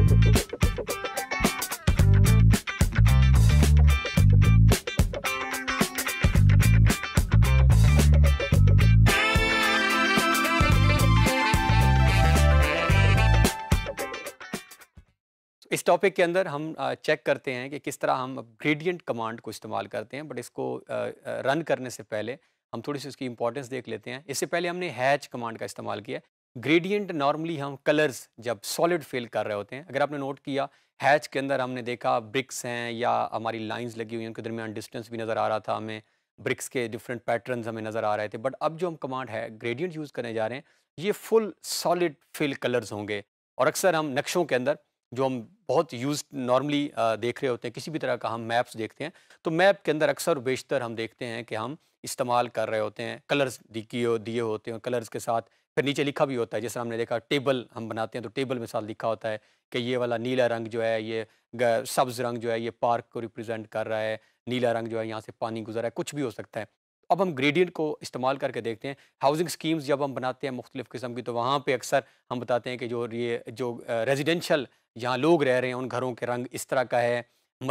तो इस टॉपिक के अंदर हम चेक करते हैं कि किस तरह हम ग्रेडियंट कमांड को इस्तेमाल करते हैं बट इसको रन करने से पहले हम थोड़ी सी उसकी इंपॉर्टेंस देख लेते हैं इससे पहले हमने हैच कमांड का इस्तेमाल किया ग्रेडियंट नॉर्मली हम कलर्स जब सॉलिड फेल कर रहे होते हैं अगर आपने नोट किया हैच के अंदर हमने देखा ब्रिक्स हैं या हमारी लाइंस लगी हुई हैं उनके दरमियान डिस्टेंस भी नज़र आ रहा था हमें ब्रिक्स के डिफरेंट पैटर्न्स हमें नज़र आ रहे थे बट अब जो हम कमांड है ग्रेडियंट यूज़ करने जा रहे हैं ये फुल सॉलिड फिल कलर्स होंगे और अक्सर हम नक्शों के अंदर जो हम बहुत यूज नॉर्मली देख रहे होते हैं किसी भी तरह का हम मैप्स देखते हैं तो मैप के अंदर अक्सर बेशतर हम देखते हैं कि हम इस्तेमाल कर रहे होते हैं कलर्स दिए दिए होते हैं कलर्स के साथ फिर नीचे लिखा भी होता है जैसे हमने देखा टेबल हम बनाते हैं तो टेबल में लिखा होता है कि ये वाला नीला रंग जो है ये सब्ज़ रंग जो है ये पार्क को रिप्रेजेंट कर रहा है नीला रंग जो है यहाँ से पानी गुजर है कुछ भी हो सकता है अब हम ग्रेडियंट को इस्तेमाल करके देखते हैं हाउसिंग स्कीम्स जब हम बनाते हैं मुख्तलिफ़ किस्म की तो वहाँ पर अक्सर हम बताते हैं कि जो ये जो रेजिडेंशल जहाँ लोग रह रहे हैं उन घरों के रंग इस तरह का है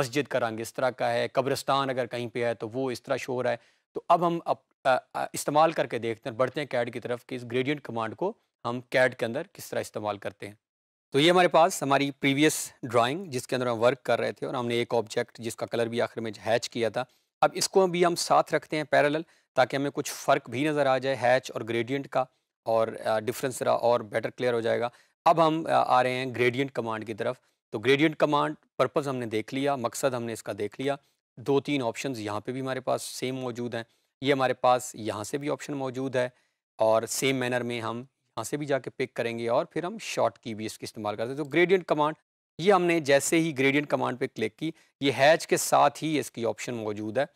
मस्जिद का रंग इस तरह का है कब्रस्तान अगर कहीं पर है तो वो इस तरह शोर है तो अब हम अब इस्तेमाल करके देखते हैं बढ़ते हैं कैड की तरफ कि इस ग्रेडियंट कमांड को हम कैड के अंदर किस तरह इस्तेमाल करते हैं तो ये हमारे पास हमारी प्रीवियस ड्राइंग जिसके अंदर हम वर्क कर रहे थे और हमने एक ऑब्जेक्ट जिसका कलर भी आखिर में हैच किया था अब इसको भी हम साथ रखते हैं पैरेलल ताकि हमें कुछ फ़र्क भी नज़र आ जाए हैच और ग्रेडियंट का और डिफरेंस रहा और बेटर क्लियर हो जाएगा अब हम आ रहे हैं ग्रेडियंट कमांड की तरफ तो ग्रेडियंट कमांड पर्पज़ हमने देख लिया मकसद हमने इसका देख लिया दो तीन ऑप्शन यहाँ पर भी हमारे पास सेम मौजूद हैं ये हमारे पास यहाँ से भी ऑप्शन मौजूद है और सेम मैनर में हम यहाँ से भी जाके पिक करेंगे और फिर हम शॉर्ट की भी इसकी इस्तेमाल करते हैं तो ग्रेडियंट कमांड ये हमने जैसे ही ग्रेडियंट कमांड पे क्लिक की ये हैच के साथ ही इसकी ऑप्शन मौजूद है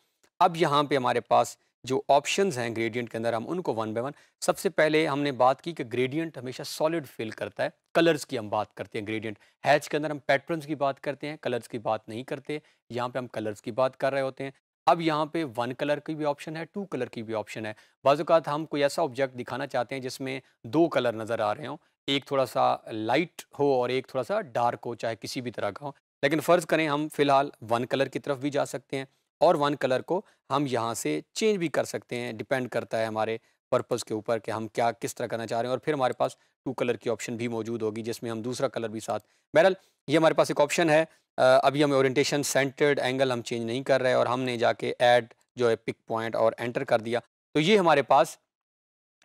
अब यहाँ पे हमारे पास जो ऑप्शन हैं ग्रेडियंट के अंदर हम उनको वन बाय वन सबसे पहले हमने बात की कि ग्रेडियंट हमेशा सॉलिड फिल करता है कलर्स की हम बात करते हैं ग्रेडियंट हैच के अंदर हम पैटर्न्स की बात करते हैं कलर्स की बात नहीं करते यहाँ पे हम कलर्स की बात कर रहे होते हैं अब यहाँ पे वन कलर की भी ऑप्शन है टू कलर की भी ऑप्शन है बाजूकात हम कोई ऐसा ऑब्जेक्ट दिखाना चाहते हैं जिसमें दो कलर नज़र आ रहे हों एक थोड़ा सा लाइट हो और एक थोड़ा सा डार्क हो चाहे किसी भी तरह का हो लेकिन फ़र्ज़ करें हम फ़िलहाल वन कलर की तरफ भी जा सकते हैं और वन कलर को हम यहाँ से चेंज भी कर सकते हैं डिपेंड करता है हमारे पर्पज़ के ऊपर कि हम क्या किस तरह करना चाह रहे हैं और फिर हमारे पास टू कलर की ऑप्शन भी मौजूद होगी जिसमें हम दूसरा कलर भी साथ बहरहाल ये हमारे पास एक ऑप्शन है अभी हम ओरिएंटेशन सेंटर्ड एंगल हम चेंज नहीं कर रहे और हमने जाके ऐड जो है पिक पॉइंट और एंटर कर दिया तो ये हमारे पास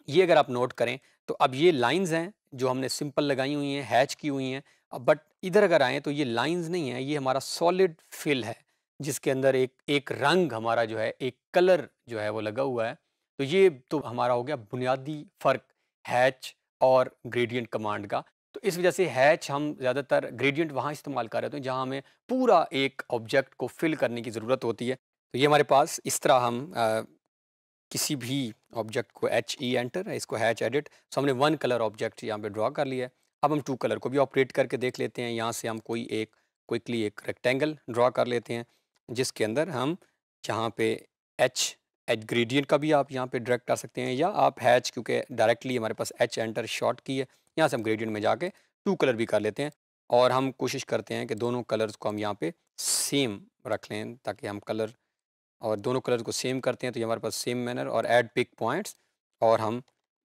ये अगर आप नोट करें तो अब ये लाइंस हैं जो हमने सिंपल लगाई हुई हैं हैच की हुई हैं बट इधर अगर आएँ तो ये लाइंस नहीं है ये हमारा सॉलिड फिल है जिसके अंदर एक एक रंग हमारा जो है एक कलर जो है वो लगा हुआ है तो ये तो हमारा हो गया बुनियादी फ़र्क हैच और ग्रेडियंट कमांड का तो इस वजह से हैच हम ज़्यादातर ग्रेडियंट वहाँ इस्तेमाल कर रहे होते हैं जहाँ हमें पूरा एक ऑब्जेक्ट को फिल करने की ज़रूरत होती है तो ये हमारे पास इस तरह हम आ, किसी भी ऑब्जेक्ट को एच ई e एंटर इसको हैच एडिट सो तो हमने वन कलर ऑब्जेक्ट यहाँ पे ड्रॉ कर लिया है अब हम टू कलर को भी ऑपरेट करके देख लेते हैं यहाँ से हम कोई एक क्विकली एक रेक्टेंगल ड्रा कर लेते हैं जिसके अंदर हम जहाँ पे एच एच ग्रेडियंट का भी आप यहाँ पे डायरेक्ट आ सकते हैं या आप हैच क्योंकि डायरेक्टली हमारे पास एच एंटर शॉर्ट की है यहाँ से हम ग्रेडियंट में जाके टू कलर भी कर लेते हैं और हम कोशिश करते हैं कि दोनों कलर्स को हम यहाँ पे सेम रख लें ताकि हम कलर और दोनों कलर को सेम करते हैं तो ये हमारे पास सेम मैनर और एड पिक पॉइंट्स और हम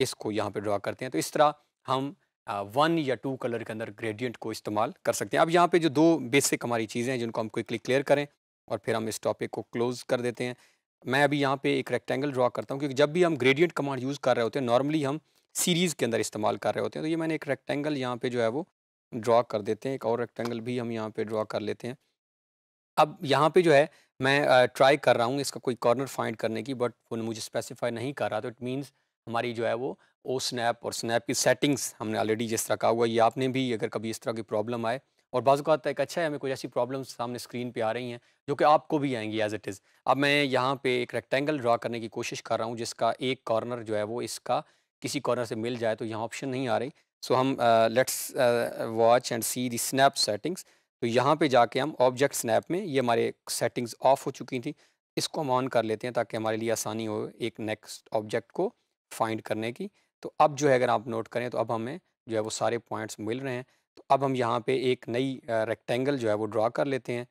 इसको यहाँ पर ड्रा करते हैं तो इस तरह हम वन या टू कलर के अंदर ग्रेडियंट को इस्तेमाल कर सकते हैं अब यहाँ पे जो दो बेसिक हमारी चीज़ें हैं जिनको हम क्विकली क्लियर करें और फिर हम इस टॉपिक को क्लोज़ कर देते हैं मैं अभी यहाँ पे एक रेक्टेंगल ड्रा करता हूँ क्योंकि जब भी हम ग्रेडियंट कमांड यूज़ कर रहे होते हैं नॉर्मली हम सीरीज़ के अंदर इस्तेमाल कर रहे होते हैं तो ये मैंने एक रेक्टेंगल यहाँ पे जो है वो ड्रा कर देते हैं एक और रेक्टेंगल भी हम यहाँ पे ड्रा कर लेते हैं अब यहाँ पे जो है मैं ट्राई कर रहा हूँ इसका कोई कॉर्नर फाइंड करने की बट वो मुझे स्पेसिफाई नहीं कर रहा तो इट मीन्स हमारी जो है वो ओ स्नैप और स्नैप की सेटिंग्स हमने ऑलरेडी जिस तरह कहा हुआ ये आपने भी अगर कभी इस तरह की प्रॉब्लम आए और बाज़ात एक अच्छा है हमें कुछ ऐसी प्रॉब्लम्स सामने स्क्रीन पे आ रही हैं जो कि आपको भी आएंगी एज इट इज़ अब मैं यहाँ पे एक रेक्टेंगल ड्रा करने की कोशिश कर रहा हूँ जिसका एक कॉर्नर जो है वो इसका किसी कॉर्नर से मिल जाए तो यहाँ ऑप्शन नहीं आ रही सो हम let's watch and see the snap settings तो यहाँ पे जाके हम ऑब्जेक्ट स्नैप में ये हमारे सेटिंग्स ऑफ हो चुकी थी इसको हम ऑन कर लेते हैं ताकि हमारे लिए आसानी हो एक नेक्स्ट ऑब्जेक्ट को फाइंड करने की तो अब जो है अगर आप नोट करें तो अब हमें जो है वो सारे पॉइंट्स मिल रहे हैं तो अब हम यहाँ पे एक नई रेक्टेंगल जो है वो ड्रा कर लेते हैं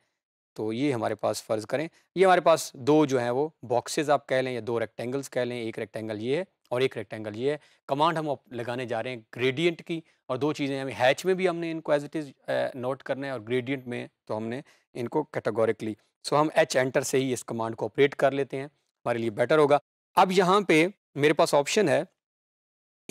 तो ये हमारे पास फ़र्ज़ करें ये हमारे पास दो जो हैं वो बॉक्सेस आप कह लें या दो रेक्टेंगल्स कह लें एक रेक्टेंगल ये है और एक रेक्टेंगल ये है कमांड हम लगाने जा रहे हैं ग्रेडियंट की और दो चीज़ें हमें हैच में भी हमने इनको एज इट इज़ नोट करना है और ग्रेडियंट में तो हमने इनको कैटेगोरिकली सो हम एच एंटर से ही इस कमांड को ऑपरेट कर लेते हैं हमारे लिए बेटर होगा अब यहाँ पे मेरे पास ऑप्शन है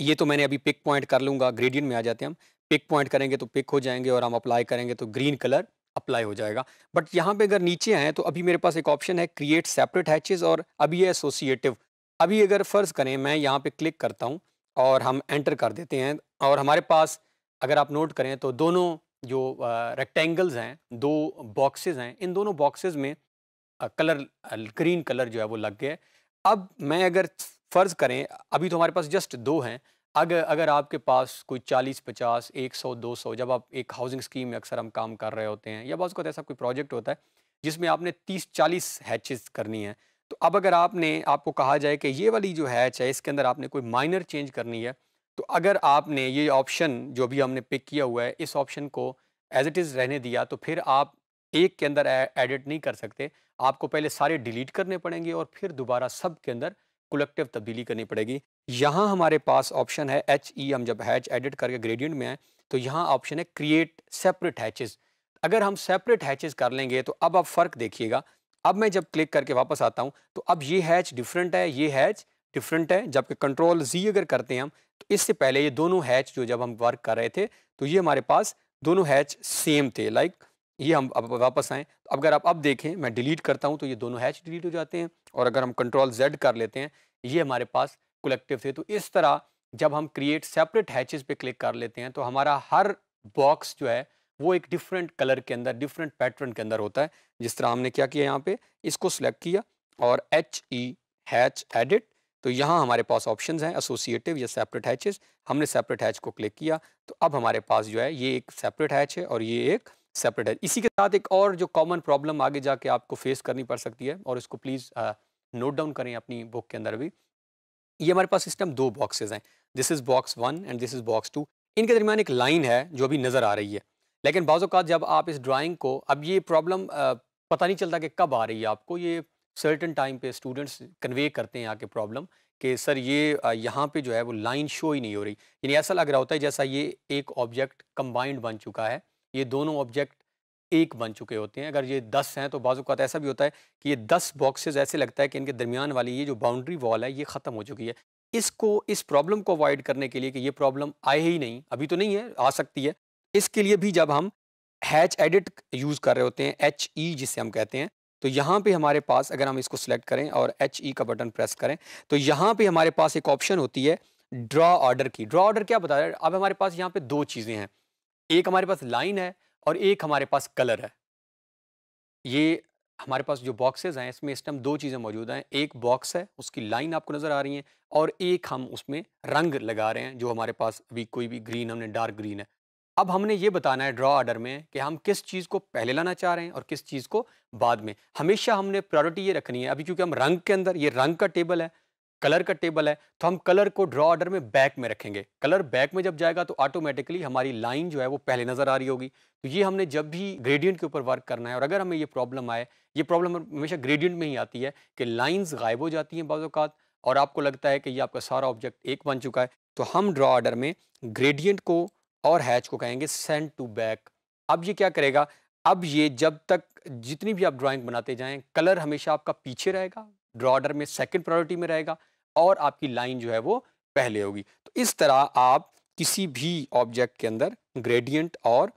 ये तो मैंने अभी पिक पॉइंट कर लूँगा ग्रेडियंट में आ जाते हैं हम पिक पॉइंट करेंगे तो पिक हो जाएंगे और हम अप्लाई करेंगे तो ग्रीन कलर अप्लाई हो जाएगा बट यहाँ पे अगर नीचे आए तो अभी मेरे पास एक ऑप्शन है क्रिएट सेपरेट हैचेज़ और अभी ये एसोसिएटिव अभी अगर फ़र्ज़ करें मैं यहाँ पे क्लिक करता हूँ और हम एंटर कर देते हैं और हमारे पास अगर आप नोट करें तो दोनों जो रेक्टेंगल्स हैं दो बॉक्सेज हैं इन दोनों बॉक्सेज में कलर ग्रीन कलर जो है वो लग गया अब मैं अगर फ़र्ज़ करें अभी तो हमारे पास जस्ट दो हैं अगर अगर आपके पास कोई चालीस पचास एक सौ दो सौ जब आप एक हाउसिंग स्कीम में अक्सर हम काम कर रहे होते हैं या बस को ऐसा कोई प्रोजेक्ट होता है जिसमें आपने तीस चालीस हैचेस करनी है तो अब अगर आपने आपको कहा जाए कि ये वाली जो हैच है इसके अंदर आपने कोई माइनर चेंज करनी है तो अगर आपने ये ऑप्शन जो भी हमने पिक किया हुआ है इस ऑप्शन को एज इट इज़ रहने दिया तो फिर आप एक के अंदर एडिट नहीं कर सकते आपको पहले सारे डिलीट करने पड़ेंगे और फिर दोबारा सब के अंदर कलेक्टिव तब्दीली करनी पड़ेगी यहाँ हमारे पास ऑप्शन है एच ई हम जब हैच एडिट करके ग्रेडियंट में आए तो यहाँ ऑप्शन है क्रिएट सेपरेट हैचेज़ अगर हम सेपरेट हैचेज़ कर लेंगे तो अब आप फ़र्क देखिएगा अब मैं जब क्लिक करके वापस आता हूँ तो अब ये हैच डिफरेंट है ये हैच डिफरेंट है जबकि कंट्रोल जी अगर करते हैं हम तो इससे पहले ये दोनों हैच जो जब हम वर्क कर रहे थे तो ये हमारे पास दोनों हैच सेम थे लाइक ये हम अब वापस आएँ तो अगर आप अब देखें मैं डिलीट करता हूँ तो ये दोनों हैच डिलीट हो जाते हैं और अगर हम कंट्रोल जेड कर लेते हैं ये हमारे पास कलेक्टिव थे तो इस तरह जब हम क्रिएट सेपरेट हैचेस पे क्लिक कर लेते हैं तो हमारा हर बॉक्स जो है वो एक डिफरेंट कलर के अंदर डिफरेंट पैटर्न के अंदर होता है जिस तरह हमने क्या किया यहाँ पे इसको सिलेक्ट किया और एच ई हैच एडिट तो यहाँ हमारे पास ऑप्शन हैं एसोसिएटिव या सेपरेट हैचेस हमने सेपरेट हैच को क्लिक किया तो अब हमारे पास जो है ये एक सेपरेट हैच है और ये एक सेपरेट है इसी के साथ एक और जो कॉमन प्रॉब्लम आगे जाके आपको फेस करनी पड़ सकती है और इसको प्लीज़ नोट डाउन करें अपनी बुक के अंदर भी ये हमारे पास सिस्टम दो बॉक्सेज हैं this is box one and this is box two इनके दरमियान एक लाइन है जो अभी नज़र आ रही है लेकिन बाज़ात जब आप इस ड्राइंग को अब ये प्रॉब्लम uh, पता नहीं चलता कि कब आ रही है आपको ये सर्टन टाइम पे स्टूडेंट्स कन्वे करते हैं आके प्रॉब्लम कि सर ये uh, यहाँ पे जो है वो लाइन शो ही नहीं हो रही यानी ऐसा लग रहा होता है जैसा ये एक ऑब्जेक्ट कंबाइंड बन चुका है ये दोनों ऑब्जेक्ट एक बन चुके होते हैं अगर ये दस हैं तो का तो ऐसा भी होता है कि ये दस बॉक्सेज ऐसे लगता है कि इनके दरमियान वाली ये जो बाउंड्री वॉल है ये ख़त्म हो चुकी है इसको इस प्रॉब्लम को अवॉइड करने के लिए कि ये प्रॉब्लम आए ही नहीं अभी तो नहीं है आ सकती है इसके लिए भी जब हम हैच एडिट यूज़ कर रहे होते हैं एच ई e जिसे हम कहते हैं तो यहाँ पर हमारे पास अगर हम इसको सिलेक्ट करें और एच ई e का बटन प्रेस करें तो यहाँ पर हमारे पास एक ऑप्शन होती है ड्रा ऑर्डर की ड्रा ऑर्डर क्या बता रहे अब हमारे पास यहाँ पर दो चीज़ें हैं एक हमारे पास लाइन है और एक हमारे पास कलर है ये हमारे पास जो बॉक्सेस हैं इसमें इस टाइम दो चीज़ें मौजूद हैं एक बॉक्स है उसकी लाइन आपको नज़र आ रही है और एक हम उसमें रंग लगा रहे हैं जो हमारे पास अभी कोई भी ग्रीन हमने डार्क ग्रीन है अब हमने ये बताना है ड्रॉ आर्डर में कि हम किस चीज़ को पहले लाना चाह रहे हैं और किस चीज़ को बाद में हमेशा हमने प्रायोरिटी ये रखनी है अभी क्योंकि हम रंग के अंदर ये रंग का टेबल है कलर का टेबल है तो हम कलर को ड्रॉ ऑर्डर में बैक में रखेंगे कलर बैक में जब जाएगा तो ऑटोमेटिकली हमारी लाइन जो है वो पहले नज़र आ रही होगी तो ये हमने जब भी ग्रेडियंट के ऊपर वर्क करना है और अगर हमें ये प्रॉब्लम आए ये प्रॉब्लम हमेशा ग्रेडियंट में ही आती है कि लाइन्स गायब हो जाती हैं बाज़ात और आपको लगता है कि ये आपका सारा ऑब्जेक्ट एक बन चुका है तो हम ड्रॉ ऑर्डर में ग्रेडियंट को और हैच को कहेंगे सेंड टू बैक अब ये क्या करेगा अब ये जब तक जितनी भी आप ड्राइंग बनाते जाएं कलर हमेशा आपका पीछे रहेगा ड्रॉ ऑर्डर में सेकंड प्रायोरिटी में रहेगा और आपकी लाइन जो है वो पहले होगी तो इस तरह आप किसी भी ऑब्जेक्ट के अंदर ग्रेडियंट और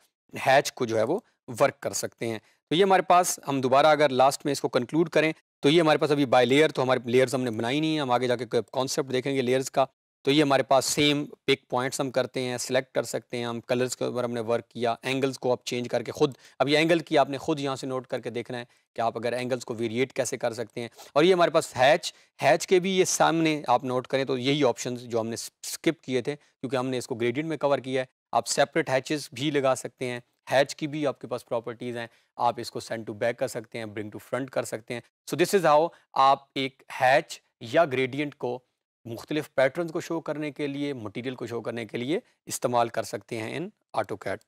हैच को जो है वो वर्क कर सकते हैं तो ये हमारे पास हम दोबारा अगर लास्ट में इसको कंक्लूड करें तो ये हमारे पास अभी बाय लेयर तो हमारे लेयर्स हमने बनाई नहीं है हम आगे जाके कॉन्सेप्ट देखेंगे लेयर्स का तो ये हमारे पास सेम पिक पॉइंट्स हम करते हैं सिलेक्ट कर सकते हैं हम कलर्स के ऊपर हमने वर्क किया एंगल्स को आप चेंज करके खुद अब ये एंगल की आपने खुद यहाँ से नोट करके देखना है कि आप अगर एंगल्स को वेरिएट कैसे कर सकते हैं और ये हमारे पास हैच हैच के भी ये सामने आप नोट करें तो यही ऑप्शन जो हमने स्किप किए थे क्योंकि हमने इसको ग्रेडियंट में कवर किया है आप सेपरेट हैचेस भी लगा सकते हैं हैच की भी आपके पास प्रॉपर्टीज़ हैं आप इसको सेंड टू बैक कर सकते हैं ब्रिंग टू फ्रंट कर सकते हैं सो दिस इज़ हाउ आप एक हैच या ग्रेडियंट को मुख्तलिफ पैटर्न को शो करने के लिए मटीरियल को शो करने के लिए इस्तेमाल कर सकते हैं इन आटो कैड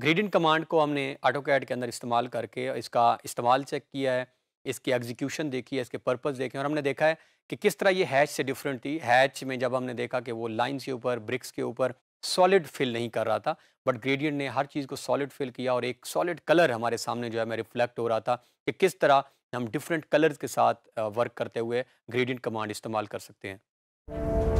ग्रेडिंग कमांड को हमने आटो कैड के अंदर इस्तेमाल करके इसका इस्तेमाल चेक किया है इसकी एग्जीक्यूशन देखी है इसके पर्पज़ देखे और हमने देखा है कि किस तरह ये हैच से डिफरेंट थी हैच में जब हमने देखा कि वो लाइन्स के ऊपर ब्रिक्स के ऊपर सॉलिड फिल नहीं कर रहा था बट ग्रेडियंट ने हर चीज़ को सॉलिड फिल किया और एक सॉलिड कलर हमारे सामने जो है मैं रिफ्लेक्ट हो रहा था कि किस तरह हम डिफरेंट कलर्स के साथ वर्क करते हुए ग्रेडियंट कमांड इस्तेमाल कर सकते हैं you